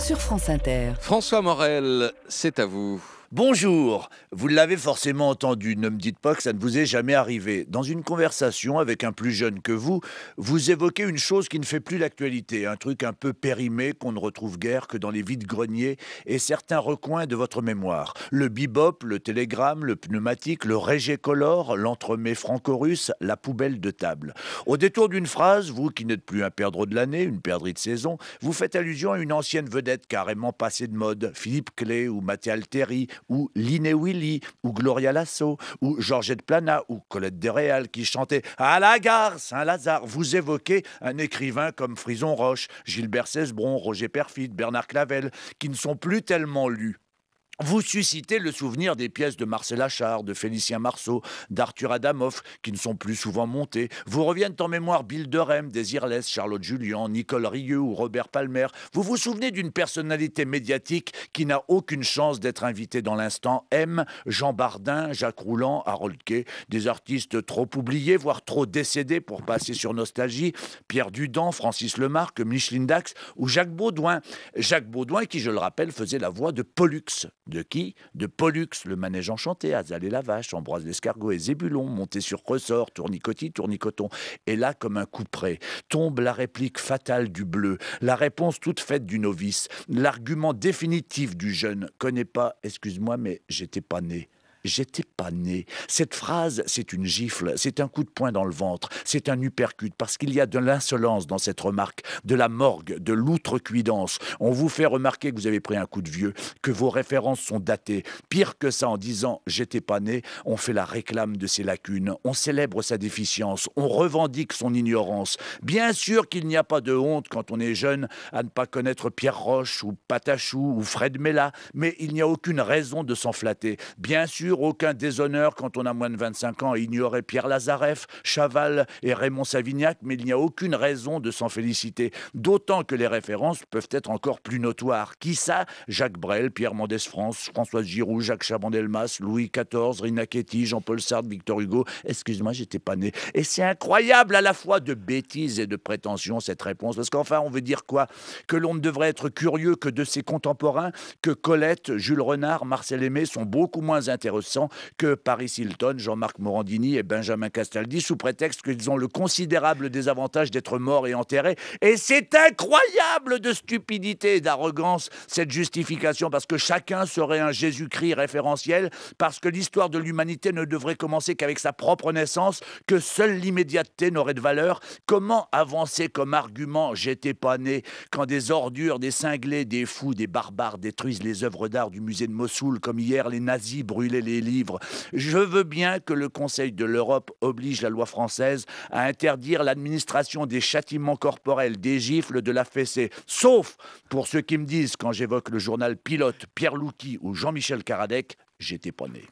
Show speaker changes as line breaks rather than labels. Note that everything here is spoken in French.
sur France Inter. François Morel, c'est à vous. Bonjour, vous l'avez forcément entendu, ne me dites pas que ça ne vous est jamais arrivé. Dans une conversation avec un plus jeune que vous, vous évoquez une chose qui ne fait plus l'actualité, un truc un peu périmé qu'on ne retrouve guère que dans les vides greniers et certains recoins de votre mémoire. Le bibop, le télégramme, le pneumatique, le régécolore, l'entremet franco-russe, la poubelle de table. Au détour d'une phrase, vous qui n'êtes plus un perdreau de l'année, une perdrix de saison, vous faites allusion à une ancienne vedette carrément passée de mode, Philippe Clé ou Mathé Alteri, ou Liné Willy, ou Gloria Lasso, ou Georgette Plana, ou Colette Réal qui chantait À la gare Saint-Lazare. Vous évoquez un écrivain comme Frison Roche, Gilbert Cesbron, Roger Perfit, Bernard Clavel, qui ne sont plus tellement lus vous suscitez le souvenir des pièces de Marcel Achard, de Félicien Marceau, d'Arthur Adamoff, qui ne sont plus souvent montées. Vous reviennent en mémoire Bill Durham, Desireless, Charlotte Julien, Nicole Rieu ou Robert Palmer. Vous vous souvenez d'une personnalité médiatique qui n'a aucune chance d'être invitée dans l'instant M, Jean Bardin, Jacques Rouland, Harold Kay, des artistes trop oubliés, voire trop décédés pour passer sur Nostalgie, Pierre Dudan, Francis Lemarque, Micheline Dax ou Jacques Baudouin. Jacques Baudouin qui, je le rappelle, faisait la voix de Pollux de qui De Pollux, le manège enchanté, Azalée la vache, Ambroise l'escargot et Zébulon, monté sur ressort, tournicotis, tournicoton. Et là, comme un coup près, tombe la réplique fatale du bleu, la réponse toute faite du novice, l'argument définitif du jeune. Connais pas, excuse-moi, mais j'étais pas né. J'étais pas né. Cette phrase, c'est une gifle, c'est un coup de poing dans le ventre, c'est un uppercut, parce qu'il y a de l'insolence dans cette remarque, de la morgue, de l'outrecuidance. On vous fait remarquer que vous avez pris un coup de vieux, que vos références sont datées. Pire que ça, en disant j'étais pas né, on fait la réclame de ses lacunes, on célèbre sa déficience, on revendique son ignorance. Bien sûr qu'il n'y a pas de honte quand on est jeune à ne pas connaître Pierre Roche ou Patachou ou Fred Mella, mais il n'y a aucune raison de s'en flatter. Bien sûr, aucun déshonneur quand on a moins de 25 ans à ignorer Pierre Lazareff, Chaval et Raymond Savignac, mais il n'y a aucune raison de s'en féliciter. D'autant que les références peuvent être encore plus notoires. Qui ça Jacques Brel, Pierre Mendès France, Françoise Giroud, Jacques Chaban-Delmas, Louis XIV, Rina Ketty, Jean-Paul Sartre, Victor Hugo. Excuse-moi, j'étais pas né. Et c'est incroyable à la fois de bêtises et de prétention cette réponse. Parce qu'enfin, on veut dire quoi Que l'on ne devrait être curieux que de ses contemporains, que Colette, Jules Renard, Marcel Aimé sont beaucoup moins intéressés que Paris Hilton, Jean-Marc Morandini et Benjamin Castaldi, sous prétexte qu'ils ont le considérable désavantage d'être morts et enterrés. Et c'est incroyable de stupidité et d'arrogance cette justification, parce que chacun serait un Jésus-Christ référentiel, parce que l'histoire de l'humanité ne devrait commencer qu'avec sa propre naissance, que seule l'immédiateté n'aurait de valeur. Comment avancer comme argument j'étais pas né quand des ordures, des cinglés, des fous, des barbares détruisent les œuvres d'art du musée de Mossoul, comme hier les nazis brûlaient les livres. Je veux bien que le Conseil de l'Europe oblige la loi française à interdire l'administration des châtiments corporels, des gifles, de la fessée, sauf pour ceux qui me disent, quand j'évoque le journal pilote Pierre Louki ou Jean-Michel Karadec, j'étais pas né.